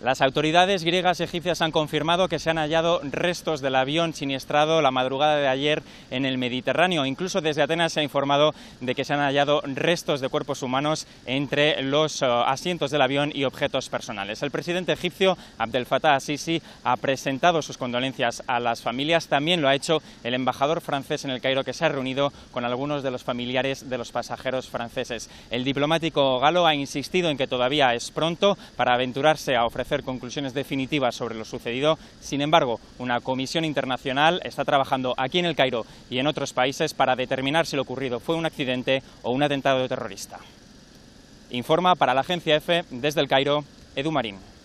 Las autoridades griegas egipcias han confirmado que se han hallado restos del avión siniestrado la madrugada de ayer en el Mediterráneo. Incluso desde Atenas se ha informado de que se han hallado restos de cuerpos humanos entre los eh, asientos del avión y objetos personales. El presidente egipcio Abdel Fattah al-Sisi ha presentado sus condolencias a las familias. También lo ha hecho el embajador francés en el Cairo que se ha reunido con algunos de los familiares de los pasajeros franceses. El diplomático galo ha insistido en que todavía es pronto para aventurarse a ofrecer hacer conclusiones definitivas sobre lo sucedido. Sin embargo, una comisión internacional está trabajando aquí en el Cairo y en otros países para determinar si lo ocurrido fue un accidente o un atentado terrorista. Informa para la agencia EFE desde el Cairo, Edu Marín.